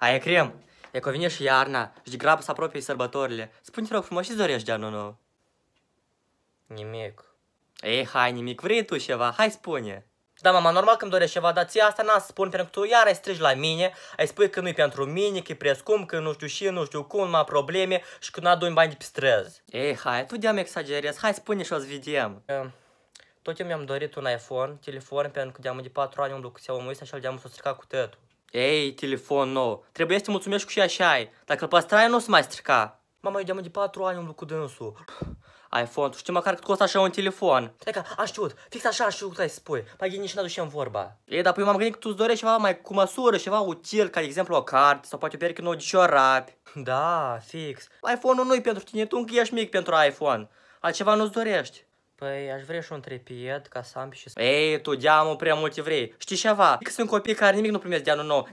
Aia crem, e că vine și iarna și grabă să apropie sărbătorile. Spune te rog frumos ce dorești de anul nou? Nimic. Ei, hai, nimic, vrei tu ceva, hai spune. Da, mama, normal că mi dorești ceva, dar ție asta n-am să spun, pentru că tu iar ai strigi la mine, ai spui că nu-i pentru mine, că e prescum, că nu știu și, nu știu cum, am probleme și că nu adun bani de pe străzi. Ei, hai, tu de-am exagerez. hai spune și o să vedem. tot eu mi-am dorit un iPhone, telefon, pentru că de-am de 4 ani umblu cu Xiaomi ăsta și de-am să o cu tătul. Ei, telefon nou, trebuie să te mulțumești cu și așa ai. Dacă îl păstrai, nu o să mai strica. Mama, eu de de 4 ani umblu cu dânsul. iPhone, tu știi măcar cât costă așa un telefon. Stai că a știut, fix așa a știut că ai spui. Mai nici nu aducem vorba. Ei, dar păi m-am gândit că tu ți dorești ceva mai cu măsură, ceva util, ca de exemplu o carte sau poate o pereche nouă de șorapi. Da, fix. iPhone-ul nu-i pentru tine, tu încă ești mic pentru iPhone. Altceva nu-ți dorești. Păi, aș vrea și un trepied ca să am și... să... Ei, tu, deamul, prea mult evrei. Știi ceva? Că sunt copii care nimic nu primesc de anul nou,